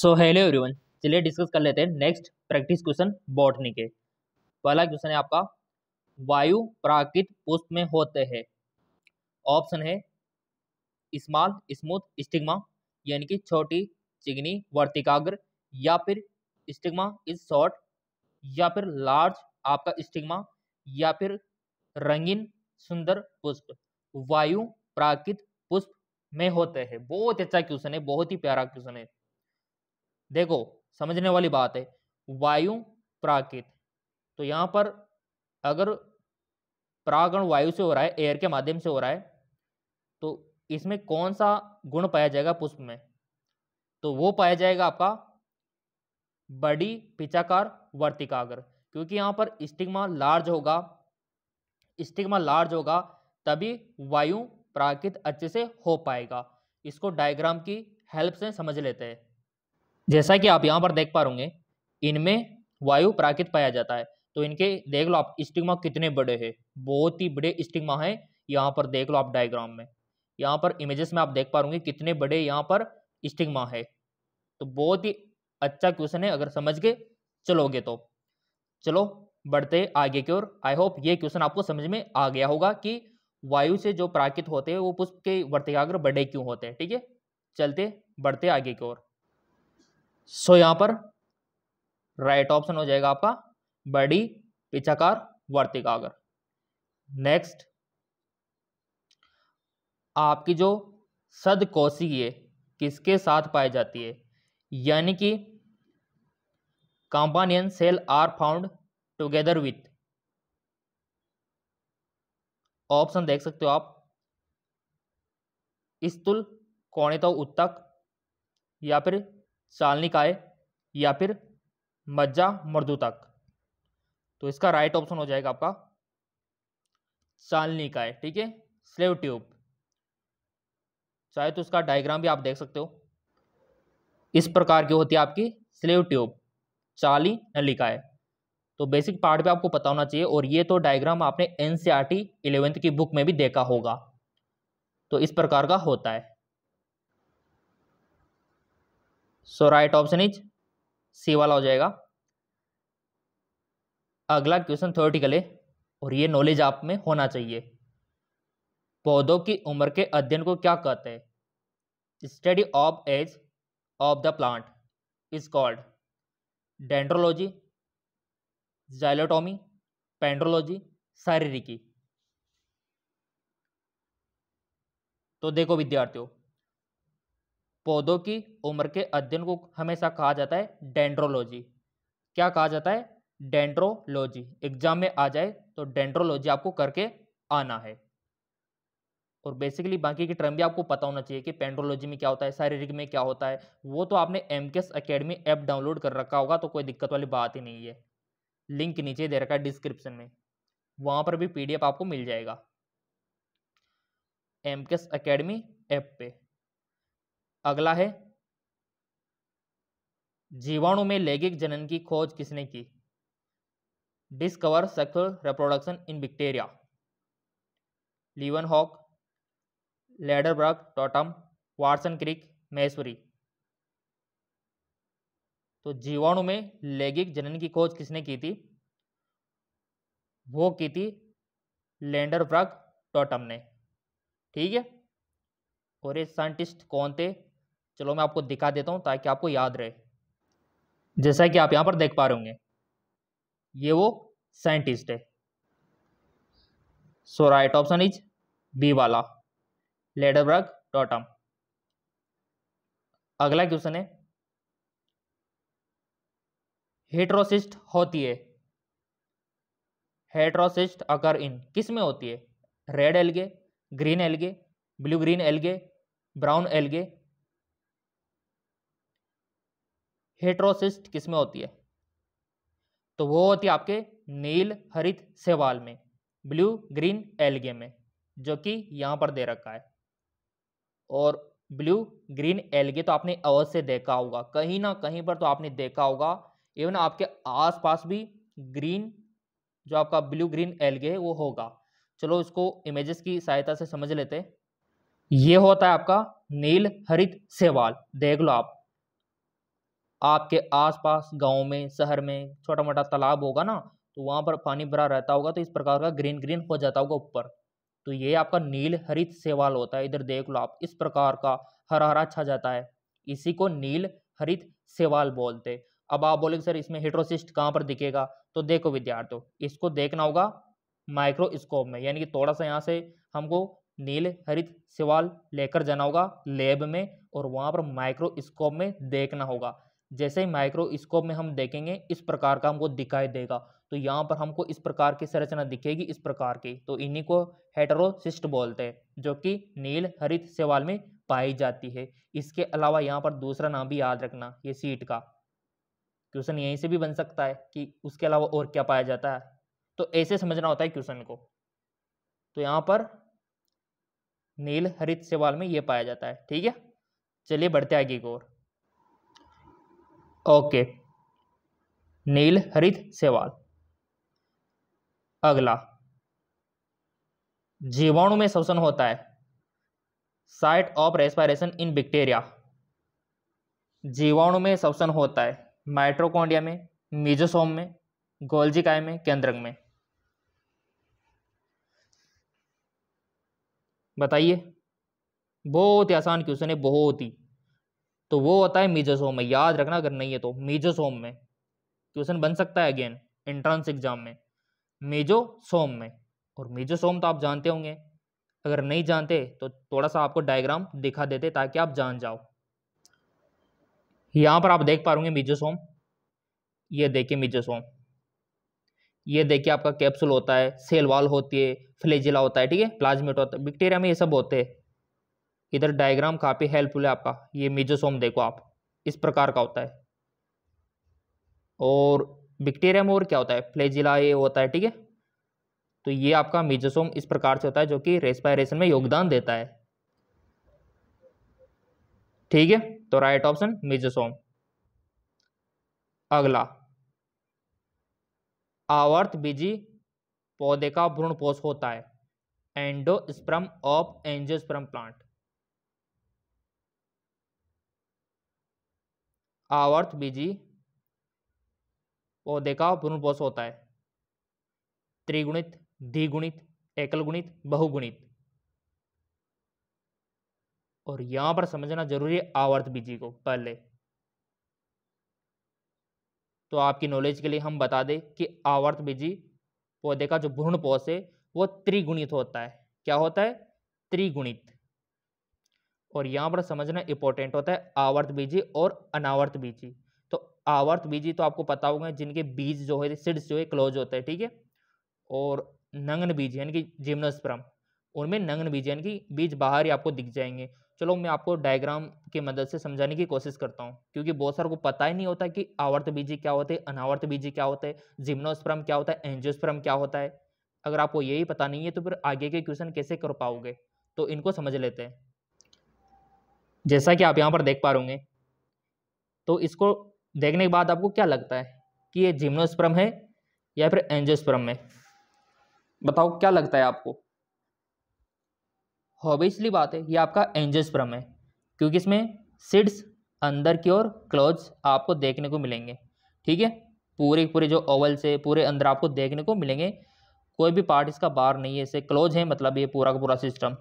सो hello everyone चलिए discuss कर लेते हैं नेक्स्ट प्रैक्टिस क्वेश्चन बॉटनी के पहला क्वेश्चन है आपका वायु प्राकृत पुष्प में होते हैं ऑप्शन है स्मॉल स्मूथ स्टिग्मा यानी कि छोटी चिगनी वर्तिकाग्र या फिर स्टिग्मा इज शॉर्ट या फिर लार्ज आपका स्टिग्मा या फिर रंगीन सुंदर पुष्प वायु प्राकृत पुष्प में होते हैं बहुत अच्छा क्वेश्चन है बहुत ही प्यारा क्वेश्चन है देखो समझने वाली बात है वायु प्राकृत तो यहाँ पर अगर प्रागण वायु से हो रहा है एयर के माध्यम से हो रहा है तो इसमें कौन सा गुण पाया जाएगा पुष्प में तो वो पाया जाएगा आपका बड़ी पिचाकार वर्तिकाग्र क्योंकि यहाँ पर स्टिग्मा लार्ज होगा स्टिग्मा लार्ज होगा तभी वायु प्राकृत अच्छे से हो पाएगा इसको डायग्राम की हेल्प से समझ लेते हैं जैसा कि आप यहाँ पर देख पा रहे इनमें वायु प्राकृत पाया जाता है तो इनके देख लो आप स्टिग्मा कितने बड़े हैं बहुत ही बड़े स्टिग्मा है यहाँ पर देख लो आप डायग्राम में यहाँ पर इमेजेस में आप देख पा रोगे कितने बड़े यहाँ पर स्टिग्मा है तो बहुत ही अच्छा क्वेश्चन है अगर समझ के चलोगे तो चलो बढ़ते आगे की ओर आई होप ये क्वेश्चन आपको समझ में आ गया होगा कि वायु से जो प्राकृत होते हैं वो पुष्प के वर्तिकाग्र बड़े क्यों होते हैं ठीक है चलते बढ़ते आगे की ओर सो so, यहाँ पर राइट ऑप्शन हो जाएगा आपका बड़ी पिछाकार वर्तिकागर नेक्स्ट आपकी जो सदकोशीय किसके साथ पाई जाती है यानी कि companion cell are found together with option देख सकते हो आप स्तुल कोणित तो उत्तक या फिर चालनिकाय या फिर मज्जा तक तो इसका राइट ऑप्शन हो जाएगा आपका चालनिकाय ठीक है स्लेव ट्यूब चाहे तो उसका डायग्राम भी आप देख सकते हो इस प्रकार की होती है आपकी स्लेव ट्यूब चाली नलिकाय तो बेसिक पार्ट भी आपको पता होना चाहिए और ये तो डायग्राम आपने N C R T eleventh की बुक में भी देखा होगा तो इस प्रकार का होता है so right option is C वाला हो जाएगा अगला क्वेश्चन थ्योरेटिकल है और ये नॉलेज आप में होना चाहिए पौधों की उम्र के अध्ययन को क्या कहते हैं study of age of the plant is called dendrology xylotomy पेंड्रोलॉजी शारीरिकी तो देखो विद्यार्थियों पौधों की उम्र के अध्ययन को हमेशा कहा जाता है डेंड्रोलॉजी क्या कहा जाता है डेंड्रोलॉजी एग्जाम में आ जाए तो डेंड्रोलॉजी आपको करके आना है और बेसिकली बाकी के टर्म भी आपको पता होना चाहिए कि पेंड्रोलॉजी में क्या होता है शारीरिक में क्या होता है वो तो आपने एम के एस अकेडमी ऐप डाउनलोड कर रखा होगा तो कोई दिक्कत वाली बात ही नहीं है लिंक नीचे दे रखा है डिस्क्रिप्शन में वहाँ पर भी पीडीएफ आपको मिल जाएगा एम के एस अकेडमी ऐप पे अगला है जीवाणु में लैंगिक जनन की खोज किसने की discover sexual reproduction in bacteria Leeuwenhoek Lederberg Tatum Watson Crick मैसूरी तो जीवाणु में लैंगिक जनन की खोज किसने की थी वो की थी लेंडरब्रग टोटम ने ठीक है और ये साइंटिस्ट कौन थे चलो मैं आपको दिखा देता हूँ ताकि आपको याद रहे जैसा कि आप यहाँ पर देख पा रहे होंगे ये वो साइंटिस्ट है so right option is B वाला लेडरबर्ग टॉटम अगला क्वेश्चन है हेट्रोसिस्ट होती है हेट्रोसिस्ट अकर इन किस में होती है red algae green algae blue green algae brown algae heterocyst किस में होती है तो वो होती है आपके नील हरित सेवाल में ब्लू ग्रीन एलगे में जो कि यहाँ पर दे रखा है और ब्लू ग्रीन एलगे तो आपने अवश्य देखा होगा कहीं ना कहीं पर तो आपने देखा होगा इवन आपके आसपास भी ग्रीन जो आपका ब्लू ग्रीन एलगे है वो होगा चलो इसको इमेजेस की सहायता से समझ लेते ये होता है आपका नील हरित सेवाल देख लो आप आपके आसपास गांव में शहर में छोटा मोटा तालाब होगा ना तो वहाँ पर पानी भरा रहता होगा तो इस प्रकार का ग्रीन ग्रीन हो जाता होगा ऊपर तो ये आपका नील हरित सेवाल होता है इधर देख लो आप इस प्रकार का हरा हरा छा जाता है इसी को नील हरित सेवाल बोलते अब आप बोलेंगे सर इसमें हिड्रोसिस्ट कहाँ पर दिखेगा तो देखो विद्यार्थियों इसको देखना होगा माइक्रोस्कोप में यानी कि थोड़ा सा यहाँ से हमको नील हरित सेवाल लेकर जाना होगा लेब में और वहाँ पर माइक्रोस्कोप में देखना होगा जैसे ही माइक्रोस्कोप में हम देखेंगे इस प्रकार का हमको दिखाई देगा तो यहाँ पर हमको इस प्रकार की संरचना दिखेगी इस प्रकार की तो इन्हीं को हेटरोसिस्ट बोलते हैं जो कि नील हरित सेवाल में पाई जाती है इसके अलावा यहाँ पर दूसरा नाम भी याद रखना ये सीट का क्वेश्चन यहीं से भी बन सकता है कि उसके अलावा और क्या पाया जाता है तो ऐसे समझना होता है क्वेश्चन को तो यहाँ पर नील हरित सेवाल में ये पाया जाता है ठीक है चलिए बढ़ते आगे की ओर ओके नील हरित सेवाल अगला जीवाणु में शोषण होता है site of respiration in bacteria जीवाणु में शोषण होता है माइट्रोकॉन्डिया में मिजोसोम में गोल्जिकाय में केंद्रक में बताइए बहुत ही आसान क्वेश्चन है बहुत ही तो वो होता है मीजोसोम में याद रखना अगर नहीं है तो मीजोसोम में क्वेश्चन बन सकता है अगेन एंट्रेंस एग्जाम में मेजोसोम में और मेजोसोम तो आप जानते होंगे अगर नहीं जानते तो थोड़ा सा आपको डायग्राम दिखा देते ताकि आप जान जाओ यहां पर आप देख पा रहे मेजोसोम ये देखिए मेजोसोम ये देखिए आपका कैप्सूल होता है सेल वाल होती है फ्लेजिला होता है ठीक है प्लाज्मेट होता है बैक्टीरिया में ये सब होते हैं इधर डायग्राम काफ़ी हेल्पफुल है आपका ये मेजोसोम देखो आप इस प्रकार का होता है और बैक्टीरिया में और क्या होता है फ्लेजिला ये होता है ठीक है तो ये आपका मेजोसोम इस प्रकार से होता है जो कि रेस्पायरेशन में योगदान देता है ठीक है तो राइट ऑप्शन मेजोसोम अगला आवर्त बीजी पौधे का भ्रूण पोष होता है एंडोस्प्रम ऑफ एंजियोस्प्रम प्लांट आवर्त बीजी पौधे का पुनर्पोष होता है त्रिगुणित द्विगुणित एकल गुणित बहुगुणित और यहां पर समझना जरूरी है आवर्त बीजी को पहले तो आपकी नॉलेज के लिए हम बता दें कि आवर्त बीजी पौधे का जो भ्रूण पोष है वो त्रिगुणित होता है क्या होता है त्रिगुणित और यहाँ पर समझना इंपॉर्टेंट होता है आवर्त बीजी और अनावर्त बीजी तो आवर्त बीजी तो आपको पता होगा जिनके बीज जो है सिड्स जो है क्लोज होते हैं ठीक है और नंगन बीज यानी कि जिम्नोस्प्रम उनमें नंगन बीज यानी कि बीज बाहर ही आपको दिख जाएंगे चलो मैं आपको डायग्राम की मदद से समझाने की कोशिश करता हूँ क्योंकि बहुत सारे को पता ही नहीं होता कि आवर्त बीजी क्या होते हैं अनावर्त बीजी क्या होते हैं जिम्नोस्प्रम क्या होता है एंजियोस्प्रम क्या होता है अगर आपको यही पता नहीं है तो फिर आगे के क्वेश्चन कैसे कर पाओगे तो इनको समझ लेते हैं जैसा कि आप यहाँ पर देख पा रहे तो इसको देखने के बाद आपको क्या लगता है कि ये जिम्नोस्प्रम है या फिर एंजोस्परम है बताओ क्या लगता है आपको ऑब्वियसली बात है ये आपका एंजियोस्प्रम है क्योंकि इसमें सीड्स अंदर की ओर क्लोज आपको देखने को मिलेंगे ठीक है पूरे पूरे जो ओवल से पूरे अंदर आपको देखने को मिलेंगे कोई भी पार्ट इसका बाहर नहीं है इसे क्लोज है मतलब ये पूरा का पूरा सिस्टम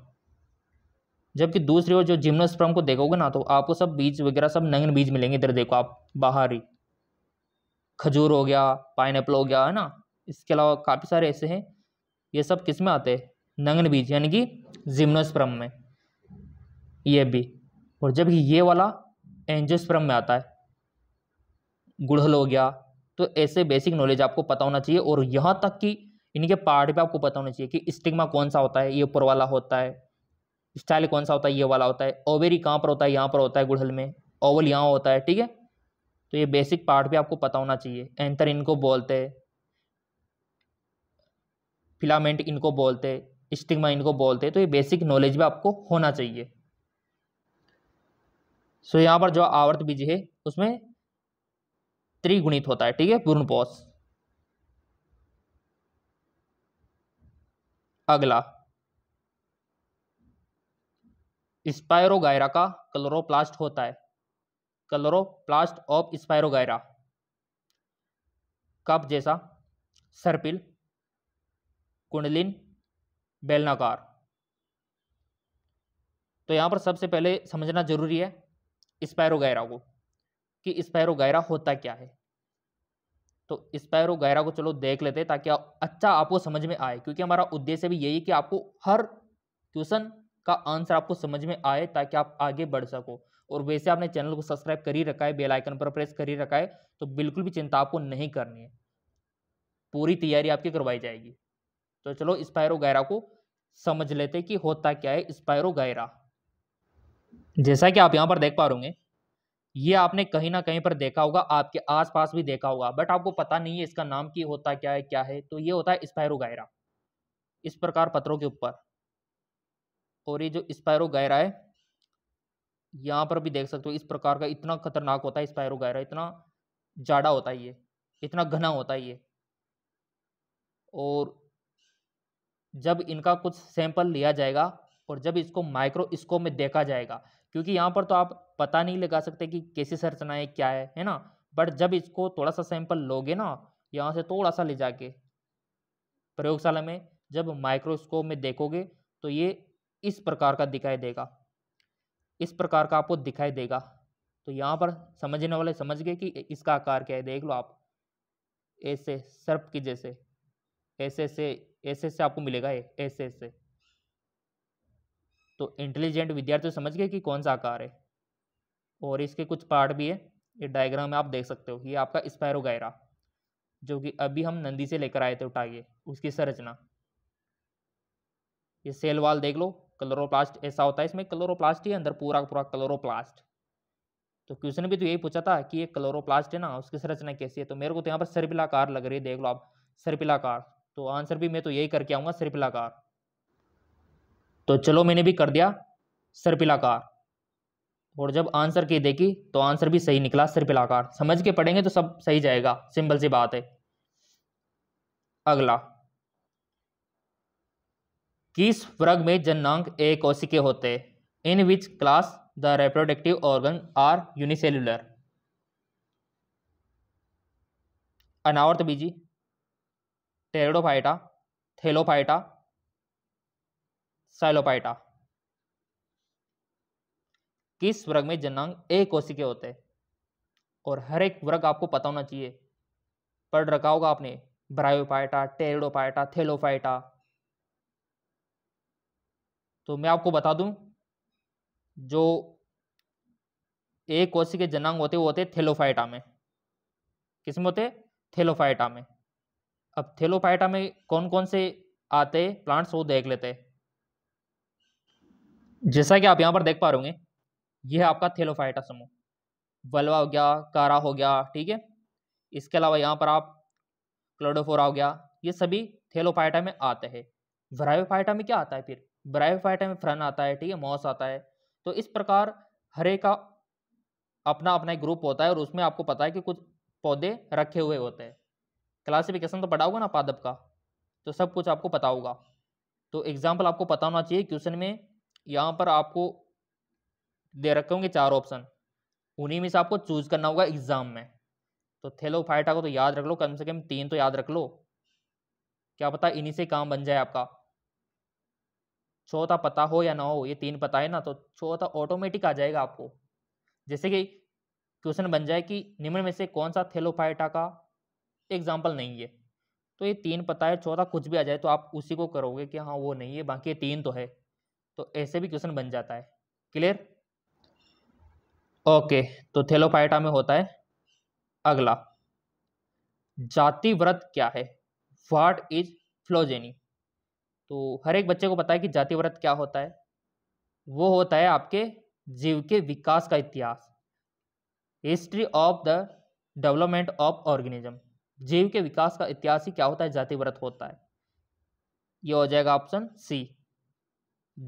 जबकि दूसरी ओर जो जिम्नोस्पर्म को देखोगे ना तो आपको सब बीज वगैरह सब नग्न बीज मिलेंगे इधर देखो आप बाहर ही खजूर हो गया पाइन हो गया है ना इसके अलावा काफ़ी सारे ऐसे हैं ये सब किस में आते हैं नग्न बीज यानी कि जिम्नोस्प्रम में ये भी और जबकि ये वाला एंजोस्प्रम में आता है गुड़हल हो गया तो ऐसे बेसिक नॉलेज आपको पता होना चाहिए और यहाँ तक कि इनके पार्ट पे आपको पता होना चाहिए कि स्टिग्मा कौन सा होता है ये ऊपर वाला होता है स्टाइल कौन सा होता है ये वाला होता है ओवेरी कहाँ पर होता है यहाँ पर होता है गुड़हल में ओवल यहाँ होता है ठीक है तो ये बेसिक पार्ट भी आपको पता होना चाहिए एंथर इनको बोलते हैं फिलामेंट इनको बोलते स्टिग्मा इनको बोलते तो ये बेसिक नॉलेज भी आपको होना चाहिए सो यहाँ पर जो आवर्त बीज है उसमें त्रिगुणित होता है ठीक है पोष अगला स्पायरोगायरा का क्लोरोप्लास्ट होता है क्लोरोप्लास्ट ऑफ स्पायरोगायरा कप जैसा सर्पिल कुंडलिन बेलनाकार तो यहाँ पर सबसे पहले समझना जरूरी है स्पायरोगायरा को कि स्पायरोगायरा होता क्या है तो स्पायरोगायरा को चलो देख लेते हैं ताकि अच्छा आपको समझ में आए क्योंकि हमारा उद्देश्य भी यही है कि आपको हर क्वेश्चन का आंसर आपको समझ में आए ताकि आप आगे बढ़ सको और वैसे आपने चैनल को सब्सक्राइब कर ही रखा है बेल आइकन पर प्रेस कर ही रखा है तो बिल्कुल भी चिंता आपको नहीं करनी है पूरी तैयारी आपकी करवाई जाएगी तो चलो स्पायरो गायरा को समझ लेते कि होता क्या है स्पायरो गायरा जैसा कि आप यहाँ पर देख पा रहे ये आपने कहीं ना कहीं पर देखा होगा आपके आसपास भी देखा होगा बट आपको पता नहीं है इसका नाम की होता क्या है क्या है तो ये होता है स्पायरो गायरा इस प्रकार पत्रों के ऊपर और ये जो स्पायरो गायरा है यहाँ पर भी देख सकते हो इस प्रकार का इतना खतरनाक होता है स्पायरो गायरा इतना जाड़ा होता है ये इतना घना होता है ये और जब इनका कुछ सैंपल लिया जाएगा और जब इसको माइक्रोस्कोप में देखा जाएगा क्योंकि यहाँ पर तो आप पता नहीं लगा सकते कि कैसी संरचना है क्या है है ना बट जब इसको थोड़ा सा सैंपल लोगे ना यहाँ से थोड़ा सा ले जाके प्रयोगशाला में जब माइक्रोस्कोप में देखोगे तो ये इस प्रकार का दिखाई देगा इस प्रकार का आपको दिखाई देगा तो यहाँ पर समझने वाले समझ गए कि इसका आकार क्या है देख लो आप ऐसे सर्प की जैसे ऐसे से ऐसे से आपको मिलेगा ऐसे ऐसे तो इंटेलिजेंट विद्यार्थी समझ गए कि कौन सा आकार है और इसके कुछ पार्ट भी है ये डायग्राम में आप देख सकते हो ये आपका गायरा जो कि अभी हम नंदी से लेकर आए थे उठाइए उसकी संरचना ये सेल वाल देख लो क्लोरोप्लास्ट ऐसा होता है इसमें क्लोरोप्लास्ट ही अंदर पूरा पूरा क्लोरोप्लास्ट तो क्वेश्चन भी तो यही पूछा था कि ये क्लोरोप्लास्ट है ना उसकी संरचना कैसी है तो मेरे को तो यहाँ पर सर्पिलाकार लग रही है देख लो आप सर्पिलाकार तो आंसर भी मैं तो यही करके आऊँगा सर्पिलाकार तो चलो मैंने भी कर दिया सर्पिलाकार और जब आंसर की देखी तो आंसर भी सही निकला सर्पिलाकार समझ के पढ़ेंगे तो सब सही जाएगा सिंपल सी बात है अगला किस वर्ग में जननांग ए कोशिके होते in which class the reproductive organ are unicellular अनावर्त बीजी टेरडोफाइटा थेलोफाइटा साइलोफाइटा किस वर्ग में जननांग ए कोशिके होते और हर एक वर्ग आपको पता होना चाहिए पढ़ रखा होगा आपने ब्रायोपाइटा टेरडोफाइटा थेलोफाइटा तो मैं आपको बता दूं जो एक कोशी के जनांग होते वो होते थेलोफाइटा में किस में होते थेलोफाइटा में अब थेलोफाइटा में कौन कौन से आते प्लांट्स वो देख लेते जैसा कि आप यहाँ पर देख पा रहे यह आपका थेलोफाइटा समूह वलवा हो गया कारा हो गया ठीक है इसके अलावा यहाँ पर आप क्लोडोफोरा हो गया ये सभी थेलोफाइटा में आते हैं वरायोफाइटा में क्या आता है फिर ब्रायोफाइट में फ्रन आता है ठीक है मॉस आता है तो इस प्रकार हरे का अपना अपना एक ग्रुप होता है और उसमें आपको पता है कि कुछ पौधे रखे हुए होते हैं क्लासिफिकेशन तो पढ़ा होगा ना पादप का तो सब कुछ आपको पता होगा तो एग्जाम्पल आपको पता होना चाहिए क्वेश्चन में यहाँ पर आपको दे रखे होंगे चार ऑप्शन उन्हीं में से आपको चूज करना होगा एग्जाम में तो फाइटा को तो याद रख लो कम से कम तीन तो याद रख लो क्या पता इन्हीं से काम बन जाए आपका चौथा पता हो या ना हो ये तीन पता है ना तो चौथा ऑटोमेटिक आ जाएगा आपको जैसे कि क्वेश्चन बन जाए कि निम्न में से कौन सा थेलोफाइटा का एग्जाम्पल नहीं है तो ये तीन पता है चौथा कुछ भी आ जाए तो आप उसी को करोगे कि हाँ वो नहीं है बाकी ये तीन तो है तो ऐसे भी क्वेश्चन बन जाता है क्लियर ओके तो थेलोफाइटा में होता है अगला जाति व्रत क्या है वाट इज फ्लोजेनी तो हर एक बच्चे को पता है कि जाति व्रत क्या होता है वो होता है आपके जीव के विकास का इतिहास history of the development of organism जीव के विकास का इतिहास ही क्या होता है जाति व्रत होता है ये हो जाएगा ऑप्शन सी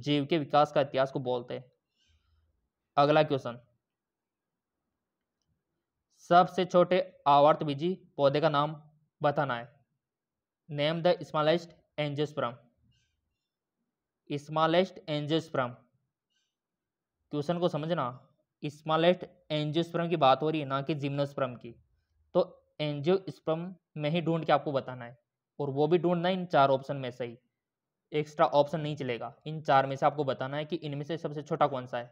जीव के विकास का इतिहास को बोलते हैं अगला क्वेश्चन सबसे छोटे आवर्त बीजी पौधे का नाम बताना है name the smallest angiosperm smallest angiosperm question को समझना स्मॉलेस्ट एंजियोस्पर्म की बात हो रही है ना कि जिम्नोस्पर्म की तो एंजियोस्पर्म में ही ढूंढ के आपको बताना है और वो भी ढूंढना है इन चार ऑप्शन में से ही एक्स्ट्रा ऑप्शन नहीं चलेगा इन चार में से आपको बताना है कि इनमें से सबसे छोटा कौन सा है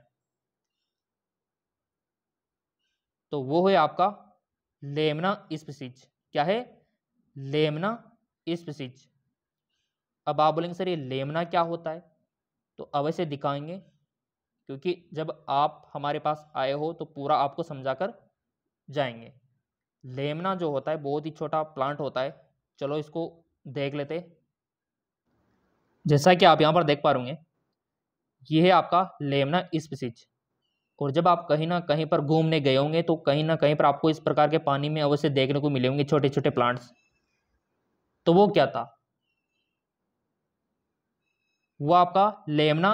तो वो है आपका लेमना स्पीसीज क्या है लेमना स्पीसीज अब आप बोलेंगे सर ये लेमना क्या होता है तो अवश्य दिखाएंगे क्योंकि जब आप हमारे पास आए हो तो पूरा आपको समझा कर जाएंगे लेमना जो होता है बहुत ही छोटा प्लांट होता है चलो इसको देख लेते जैसा कि आप यहाँ पर देख पा रूँगे ये है आपका लेमना स्पीसीज और जब आप कहीं ना कहीं पर घूमने गए होंगे तो कहीं ना कहीं पर आपको इस प्रकार के पानी में अवश्य देखने को मिले होंगे छोटे छोटे प्लांट्स तो वो क्या था वो आपका लेमना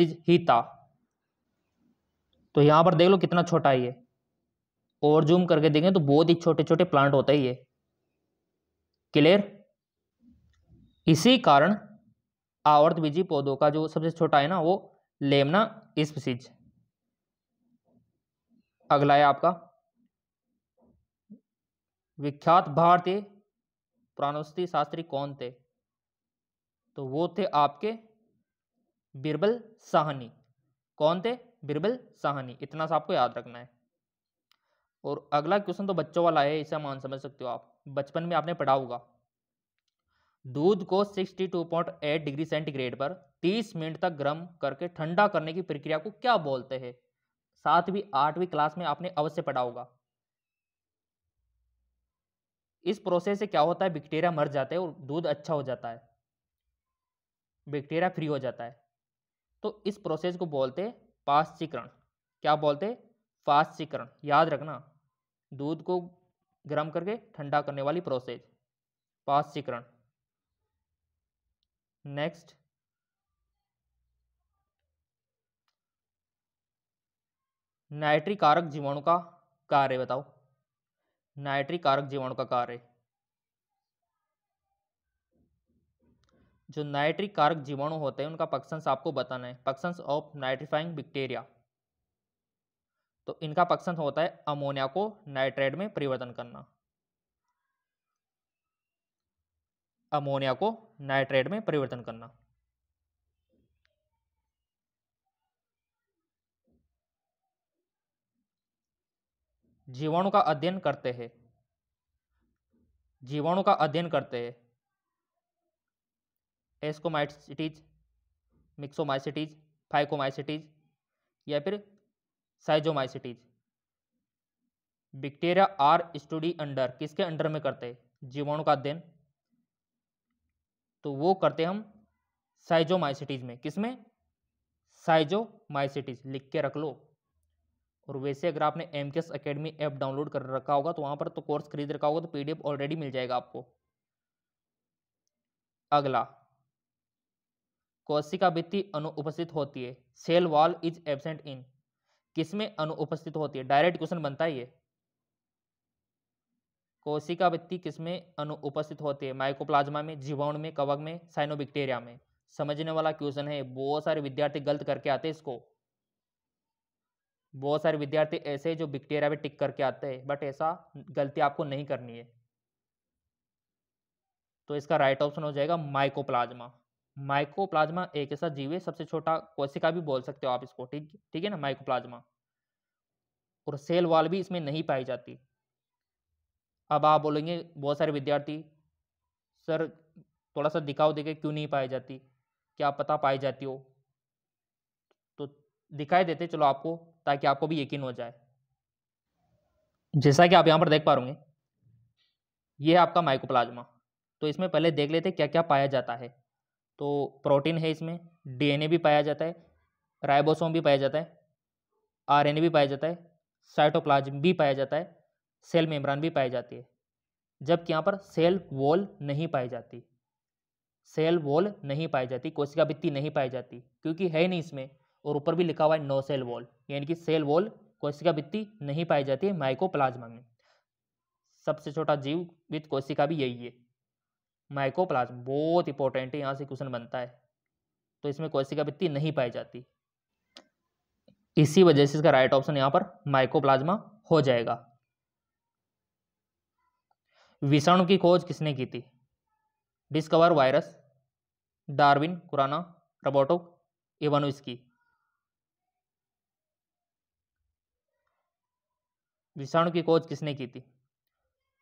ही था तो यहाँ पर देख लो कितना छोटा है ये और जूम करके देखें तो बहुत ही छोटे छोटे प्लांट होता है ये क्लियर इसी कारण आवर्त बीजी पौधों का जो सबसे छोटा है ना वो लेमना इस्पसिज अगला है आपका विख्यात भारतीय प्राणस्ती शास्त्री कौन थे तो वो थे आपके बिरबल साहनी कौन थे बिरबल साहनी इतना सा आपको याद रखना है और अगला क्वेश्चन तो बच्चों वाला है इसे मान समझ सकते हो आप बचपन में आपने पढ़ा होगा दूध को 62.8 डिग्री सेंटीग्रेड पर 30 मिनट तक गर्म करके ठंडा करने की प्रक्रिया को क्या बोलते हैं सातवीं आठवीं क्लास में आपने अवश्य पढ़ा होगा इस प्रोसेस से क्या होता है बैक्टीरिया मर जाते हैं और दूध अच्छा हो जाता है बैक्टीरिया फ्री हो जाता है तो इस प्रोसेस को बोलते पाश्चीकरण क्या बोलते पाश्चीकरण याद रखना दूध को गर्म करके ठंडा करने वाली प्रोसेस पाश्चीकरण नेक्स्ट नाइट्रिक कारक जीवाणु का कार्य बताओ नाइट्रिक कारक जीवाणु का कार्य जो नाइट्रिक कारक जीवाणु होते हैं उनका पक्संस आपको बताना है पक्संस ऑफ नाइट्रीफाइंग बैक्टीरिया तो इनका पक्सन होता है अमोनिया को नाइट्रेट में परिवर्तन करना अमोनिया को नाइट्रेट में परिवर्तन करना जीवाणु का अध्ययन करते हैं जीवाणु का अध्ययन करते हैं एस्कोमाइसिटीज मिक्सोमाइसिटीज फाइकोमाइसिटीज या फिर schizomycetes bacteria are study under किसके अंडर में करते हैं जीवाणु का अध्ययन तो वो करते हम साइजोमाइसिटीज में किसमें साइजोमाइसिटीज लिख के रख लो और वैसे अगर आपने एम के एस अकेडमी ऐप डाउनलोड कर रखा होगा तो वहाँ पर तो कोर्स खरीद रखा होगा तो पीडीएफ ऑलरेडी मिल जाएगा आपको अगला कोशिका भित्ति अनुपस्थित होती है cell wall is absent in किसमें अनुपस्थित होती है डायरेक्ट क्वेश्चन बनता है कोशिका भित्ति किसमें अनुपस्थित होती है माइकोप्लाज्मा में जीवाणु में कवक में साइनोबिक्टेरिया में समझने वाला क्वेश्चन है बहुत सारे विद्यार्थी गलत करके आते हैं इसको बहुत सारे विद्यार्थी ऐसे जो बैक्टीरिया में टिक करके आते हैं बट ऐसा गलती आपको नहीं करनी है तो इसका राइट ऑप्शन हो जाएगा माइकोप्लाज्मा माइकोप्लाज्मा एक ऐसा जीव है सबसे छोटा कोशिका भी बोल सकते हो आप इसको ठीक ठीक है ना माइकोप्लाज्मा और सेल वाल भी इसमें नहीं पाई जाती अब आप बोलेंगे बहुत सारे विद्यार्थी सर थोड़ा सा दिखाओ देखे क्यों नहीं पाई जाती क्या पता पाई जाती हो तो दिखाई देते चलो आपको ताकि आपको भी यकीन हो जाए जैसा कि आप यहाँ पर देख पा रोगे ये है आपका माइकोप्लाज्मा तो इसमें पहले देख लेते क्या क्या पाया जाता है तो प्रोटीन है इसमें डीएनए भी पाया जाता है राइबोसोम भी पाया जाता है आरएनए भी पाया जाता है साइटोप्लाज्म भी पाया जाता है सेल मेम्ब्रान भी पाई जाती है जबकि यहाँ पर सेल वॉल नहीं पाई जाती सेल वॉल नहीं पाई जाती कोशिका भित्ति नहीं पाई जाती क्योंकि है नहीं इसमें और ऊपर भी लिखा हुआ है नो सेल वॉल यानी कि सेल वॉल कोशिका भित्ति नहीं पाई जाती है माइकोप्लाज्मा में सबसे छोटा जीव विद कोशिका भी यही है माइकोप्लाज्म बहुत इंपॉर्टेंट है यहाँ से क्वेश्चन बनता है तो इसमें कोशिका भित्ति नहीं पाई जाती इसी वजह से इसका राइट ऑप्शन यहाँ पर माइकोप्लाज्मा हो जाएगा विषाणु की खोज किसने की थी डिस्कवर वायरस डार्विन कुराना रबोटो इवानुस्की विषाणु की खोज किसने की थी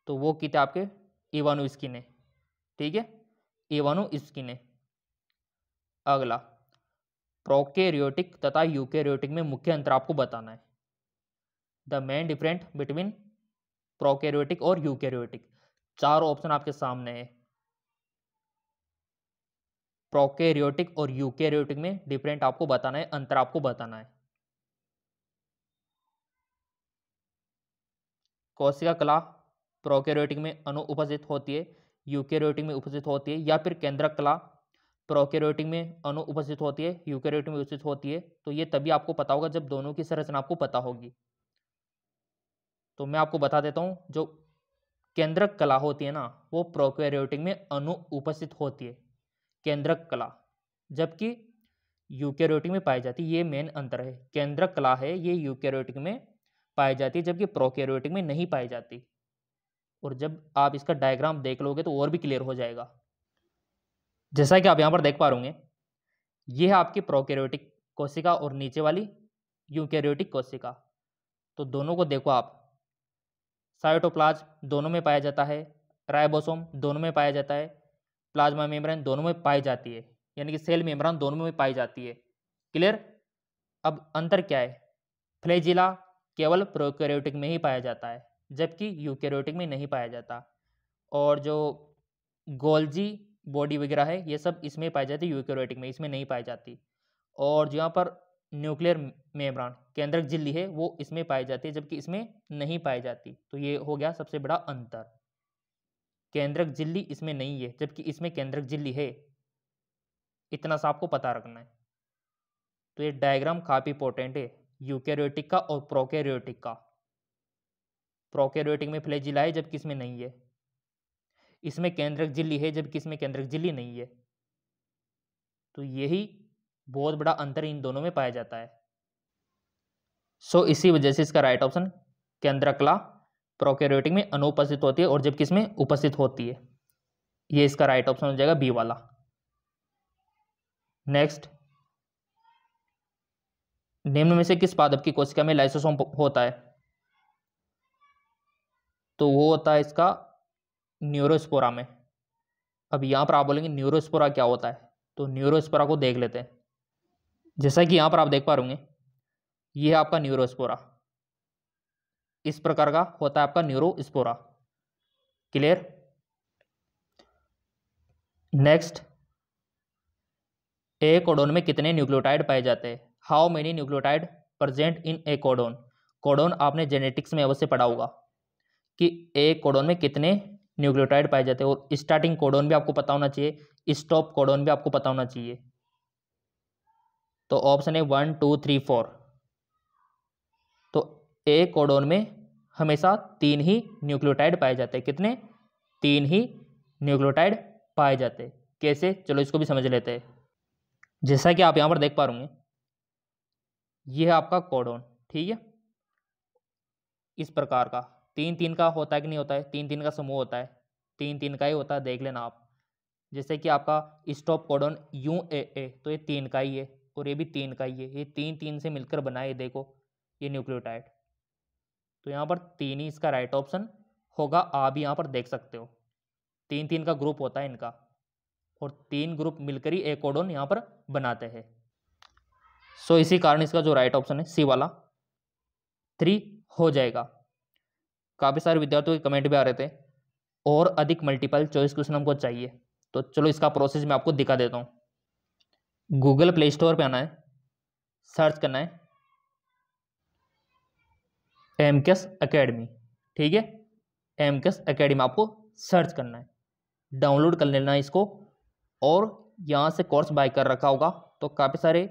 तो वो की थी आपके इवानुस्की ने ठीक है एवनो स्किन है अगला प्रोकेरियोटिक तथा यूकेरियोटिक में मुख्य अंतर आपको बताना है the main different between prokaryotic और यूकेरियोटिक चार ऑप्शन आपके सामने है प्रोकेरियोटिक और यूकेरियोटिक में डिफरेंट आपको बताना है अंतर आपको बताना है कोशिका कला प्रोकेरियोटिक में अनुपस्थित होती है यूकेरियोटिक में उपस्थित होती है या फिर केंद्रक कला प्रोकेरियोटिक में अनु उपस्थित होती है यूकेरियोटिक में उपस्थित होती है तो ये तभी आपको पता होगा जब दोनों की संरचना आपको पता होगी तो मैं आपको बता देता हूँ जो केंद्रक कला होती है ना वो प्रोकेरियोटिक में अनु उपस्थित होती है केंद्रक कला जबकि यूकेरियोटिक में पाई जाती है ये मेन अंतर है केंद्रक कला है ये यूकेरियोटिक में पाई जाती है जबकि प्रोकेरियोटिक में नहीं पाई जाती और जब आप इसका डायग्राम देख लोगे तो और भी क्लियर हो जाएगा जैसा कि आप यहाँ पर देख पा रहे ये है आपकी प्रोकैरियोटिक कोशिका और नीचे वाली यूकेरियोटिक कोशिका तो दोनों को देखो आप साइटोप्लाज दोनों में पाया जाता है राइबोसोम दोनों में पाया जाता है प्लाज्मा मेम्ब्रेन दोनों में पाई जाती है यानी कि सेल मेम्ब्रेन दोनों में पाई जाती है क्लियर अब अंतर क्या है फ्लेजिला केवल प्रोकेरियोटिक में ही पाया जाता है जबकि यूकेरोटिक में नहीं पाया जाता और जो गोल्जी बॉडी वगैरह है ये सब इसमें पाई जाती है यूकेरियोटिक में इसमें नहीं पाई जाती और जो यहाँ पर न्यूक्लियर मेम्ब्रान केंद्रक झिल्ली है वो इसमें पाई जाती है जबकि इसमें नहीं पाई जाती तो ये हो गया सबसे बड़ा अंतर केंद्रक झिल्ली इसमें नहीं है जबकि इसमें केंद्रक झिल्ली है इतना सा आपको पता रखना है तो ये डायग्राम काफ़ी इंपॉर्टेंट है यूकेरियोटिक का और प्रोकेरियोटिक का प्रोकैरियोटिक में फ्लैजिला है जबकि इसमें नहीं है इसमें केंद्रक झिल्ली है जबकि इसमें केंद्रक झिल्ली नहीं है तो यही बहुत बड़ा अंतर इन दोनों में पाया जाता है सो so, इसी वजह से इसका राइट ऑप्शन केंद्रकला प्रोकैरियोटिक में अनुपस्थित होती है और जबकि इसमें उपस्थित होती है ये इसका राइट ऑप्शन हो जाएगा बी वाला नेक्स्ट निम्न में से किस पादप की कोशिका में लाइसोसोम होता है तो वो होता है इसका न्यूरोस्पोरा में अब यहाँ पर आप बोलेंगे न्यूरोस्पोरा क्या होता है तो न्यूरोस्पोरा को देख लेते हैं जैसा कि यहाँ पर आप देख पा रहे ये है आपका न्यूरोस्पोरा इस प्रकार का होता है आपका Neurospora clear next a codon में कितने न्यूक्लियोटाइड पाए जाते हैं how many nucleotide present in a codon codon आपने जेनेटिक्स में अवश्य पढ़ा होगा कि एक कोडोन में कितने न्यूक्लियोटाइड पाए जाते हैं और स्टार्टिंग कोडोन भी आपको पता होना चाहिए स्टॉप कोडोन भी आपको पता होना चाहिए तो ऑप्शन है वन टू थ्री फोर तो एक कोडोन में हमेशा तीन ही न्यूक्लियोटाइड पाए जाते हैं कितने तीन ही न्यूक्लियोटाइड पाए जाते हैं कैसे चलो इसको भी समझ लेते हैं जैसा कि आप यहाँ पर देख पा रूंगे ये है आपका कोडोन ठीक है इस प्रकार का तीन तीन का होता है कि नहीं होता है तीन तीन का समूह होता है तीन तीन का ही होता है देख लेना आप जैसे कि आपका stop codon U A A तो ये तीन का ही है और ये भी तीन का ही है ये तीन तीन से मिलकर बनाए देखो ये न्यूक्लियोटाइड तो यहाँ पर तीन ही इसका राइट ऑप्शन होगा आप यहाँ पर देख सकते हो तीन तीन का ग्रुप होता है इनका और तीन ग्रुप मिलकर ही एक कोडोन यहाँ पर बनाते हैं सो इसी कारण इसका जो राइट ऑप्शन है सी वाला थ्री हो जाएगा काफ़ी सारे विद्यार्थियों के कमेंट भी आ रहे थे और अधिक मल्टीपल चॉइस क्वेश्चन हमको चाहिए तो चलो इसका प्रोसेस मैं आपको दिखा देता हूँ गूगल प्ले स्टोर पर आना है सर्च करना है एम केस अकेडमी ठीक है एम केस अकेडमी आपको सर्च करना है डाउनलोड कर लेना है इसको और यहाँ से कोर्स बाय कर रखा होगा तो काफ़ी सारे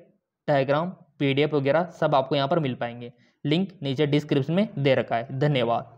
डायग्राम पीडीएफ वगैरह सब आपको यहाँ पर मिल पाएंगे लिंक नीचे डिस्क्रिप्शन में दे रखा है धन्यवाद